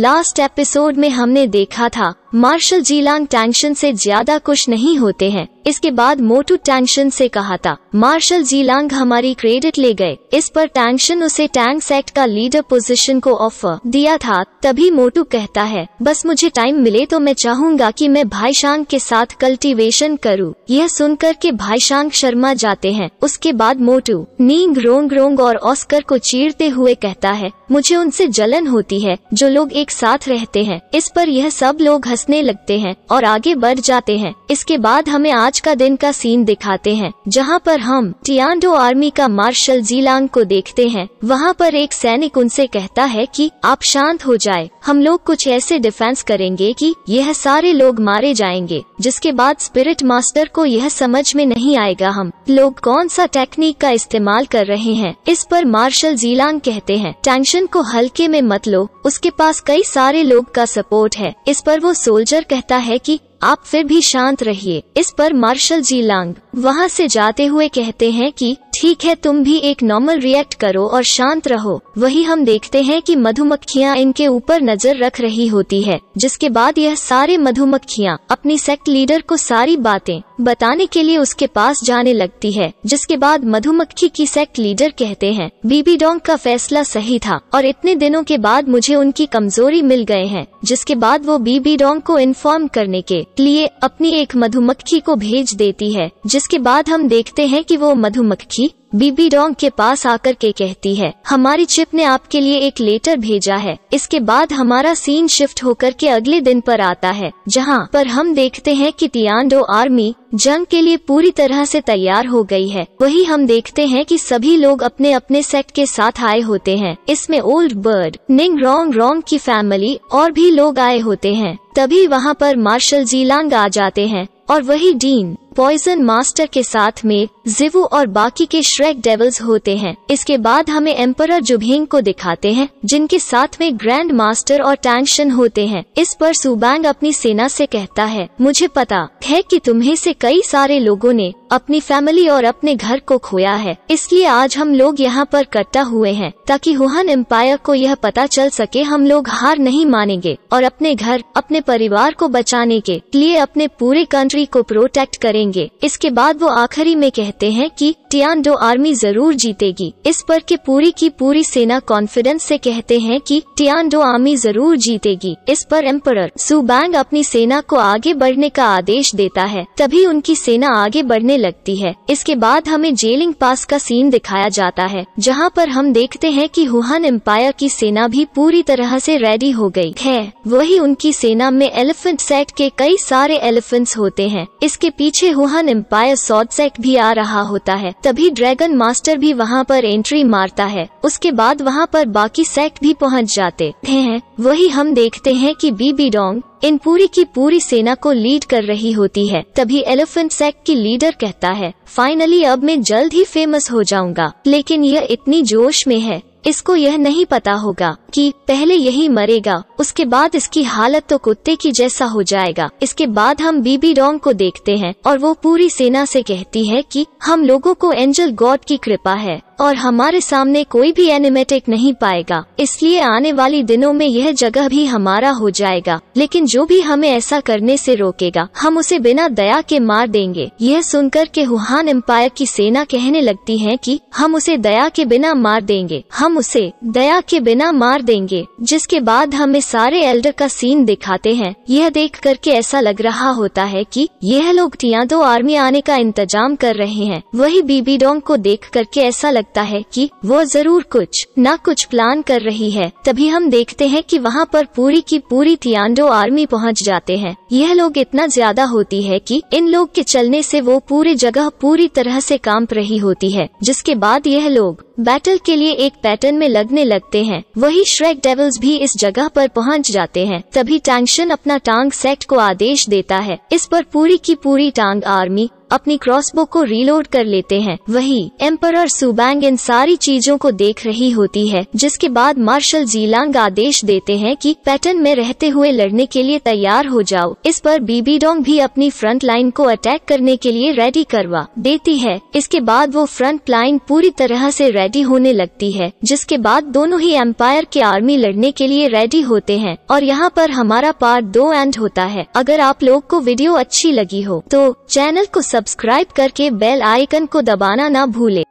last episode में हमने देखा था मार्शल जीलांग टेंशन से ज्यादा कुछ नहीं होते हैं इसके बाद मोटू टेंशन से कहा था मार्शल जीलांग हमारी क्रेडिट ले गए इस पर टेंशन उसे टैंक सेक्ट का लीडर पोजीशन को ऑफर दिया था तभी मोटू कहता है बस मुझे टाइम मिले तो मैं चाहूँगा कि मैं भाईशांग के साथ कल्टीवेशन करूँ यह सुनकर के भाईशांग शर्मा जाते हैं उसके बाद मोटू नींग रोंग रोंग और ऑस्कर को चीरते हुए कहता है मुझे उनसे जलन होती है जो लोग एक साथ रहते हैं इस पर यह सब लोग हंसने लगते हैं और आगे बढ़ जाते हैं इसके बाद हमें आज का दिन का सीन दिखाते हैं जहां पर हम टियांडो आर्मी का मार्शल जीलांग को देखते हैं वहां पर एक सैनिक उनसे कहता है कि आप शांत हो जाए हम लोग कुछ ऐसे डिफेंस करेंगे कि यह सारे लोग मारे जाएंगे जिसके बाद स्पिरिट मास्टर को यह समझ में नहीं आएगा हम लोग कौन सा टेक्निक का इस्तेमाल कर रहे हैं इस पर मार्शल जीलांग कहते हैं टेंशन को हल्के में मत लो उसके पास कई सारे लोग का सपोर्ट है इस पर वो सोल्जर कहता है कि आप फिर भी शांत रहिए इस पर मार्शल जी लांग वहाँ से जाते हुए कहते हैं कि ठीक है तुम भी एक नॉर्मल रिएक्ट करो और शांत रहो वही हम देखते हैं कि मधुमक्खियाँ इनके ऊपर नजर रख रही होती है जिसके बाद यह सारे मधुमक्खियाँ अपनी सेक्ट लीडर को सारी बातें बताने के लिए उसके पास जाने लगती है जिसके बाद मधुमक्खी की सेक्ट लीडर कहते हैं बीबी डोंग का फैसला सही था और इतने दिनों के बाद मुझे उनकी कमजोरी मिल गए हैं जिसके बाद वो बीबी डोंग को इन्फॉर्म करने के लिए अपनी एक मधुमक्खी को भेज देती है जिसके बाद हम देखते हैं कि वो मधुमक्खी बीबी डोंग के पास आकर के कहती है हमारी चिप ने आपके लिए एक लेटर भेजा है इसके बाद हमारा सीन शिफ्ट होकर के अगले दिन पर आता है जहां पर हम देखते हैं कि तियांडो आर्मी जंग के लिए पूरी तरह से तैयार हो गई है वही हम देखते हैं कि सभी लोग अपने अपने सेट के साथ आए होते हैं इसमें ओल्ड बर्ड निंग रोंग रोंग की फैमिली और भी लोग आए होते हैं तभी वहाँ पर मार्शल जीलांग आ जाते हैं और वही डीन पॉइजन मास्टर के साथ में जिवू और बाकी के श्रेक डेवल्स होते हैं इसके बाद हमें एम्पर जुभेंग को दिखाते हैं जिनके साथ में ग्रैंड मास्टर और टैंशन होते हैं इस पर सुबैंग अपनी सेना से कहता है मुझे पता है कि तुम्हें से कई सारे लोगों ने अपनी फैमिली और अपने घर को खोया है इसलिए आज हम लोग यहाँ पर इकट्ठा हुए हैं ताकि हुहन एम्पायर को यह पता चल सके हम लोग हार नहीं मानेंगे और अपने घर अपने परिवार को बचाने के लिए अपने पूरे कंट्री को प्रोटेक्ट करेंगे करेंगे इसके बाद वो आखिरी में कहते हैं कि टियानडो आर्मी जरूर जीतेगी इस पर के पूरी की पूरी सेना कॉन्फिडेंस से कहते हैं कि टियानडो आर्मी जरूर जीतेगी इस पर एम्पर सुबैंग अपनी सेना को आगे बढ़ने का आदेश देता है तभी उनकी सेना आगे बढ़ने लगती है इसके बाद हमें जेलिंग पास का सीन दिखाया जाता है जहाँ पर हम देखते हैं कि हुहान एम्पायर की सेना भी पूरी तरह से रेडी हो गई है वही उनकी सेना में एलिफेंट सेट के कई सारे एलिफेंट्स होते हैं इसके पीछे पीछे हुहान एम्पायर सॉड सेट भी आ रहा होता है तभी ड्रैगन मास्टर भी वहाँ पर एंट्री मारता है उसके बाद वहाँ पर बाकी सेक्ट भी पहुँच जाते हैं वही हम देखते हैं कि बीबी डोंग इन पूरी की पूरी सेना को लीड कर रही होती है तभी एलिफेंट सेक की लीडर कहता है फाइनली अब मैं जल्द ही फेमस हो जाऊंगा लेकिन यह इतनी जोश में है इसको यह नहीं पता होगा कि पहले यही मरेगा उसके बाद इसकी हालत तो कुत्ते की जैसा हो जाएगा इसके बाद हम बीबी डोंग को देखते हैं और वो पूरी सेना से कहती है कि हम लोगों को एंजल गॉड की कृपा है और हमारे सामने कोई भी एनिमेटिक नहीं पाएगा इसलिए आने वाली दिनों में यह जगह भी हमारा हो जाएगा लेकिन जो भी हमें ऐसा करने से रोकेगा हम उसे बिना दया के मार देंगे यह सुनकर के हुहान एम्पायर की सेना कहने लगती है कि हम उसे दया के बिना मार देंगे हम उसे दया के बिना मार देंगे जिसके बाद हमें सारे एल्डर का सीन दिखाते हैं यह देख करके ऐसा लग रहा होता है कि यह लोग दो आर्मी आने का इंतजाम कर रहे हैं वही बीबी डोंग को देख करके ऐसा लग लगता है कि वो जरूर कुछ न कुछ प्लान कर रही है तभी हम देखते हैं कि वहाँ पर पूरी की पूरी थियांडो आर्मी पहुँच जाते हैं यह लोग इतना ज्यादा होती है कि इन लोग के चलने से वो पूरी जगह पूरी तरह से कांप रही होती है जिसके बाद यह लोग बैटल के लिए एक पैटर्न में लगने लगते हैं वही श्रेक डेवल्स भी इस जगह पर पहुंच जाते हैं तभी टैंक्शन अपना टांग सेट को आदेश देता है इस पर पूरी की पूरी टांग आर्मी अपनी क्रॉसबो को रीलोड कर लेते हैं वही एम्पर सुबैंग इन सारी चीजों को देख रही होती है जिसके बाद मार्शल जीलांग आदेश देते हैं कि पैटर्न में रहते हुए लड़ने के लिए तैयार हो जाओ इस पर बीबी डोंग भी अपनी फ्रंट लाइन को अटैक करने के लिए रेडी करवा देती है इसके बाद वो फ्रंट लाइन पूरी तरह से रेडी होने लगती है जिसके बाद दोनों ही एम्पायर के आर्मी लड़ने के लिए रेडी होते हैं और यहाँ पर हमारा पार्ट दो एंड होता है अगर आप लोग को वीडियो अच्छी लगी हो तो चैनल को सब सब्सक्राइब करके बेल आइकन को दबाना ना भूले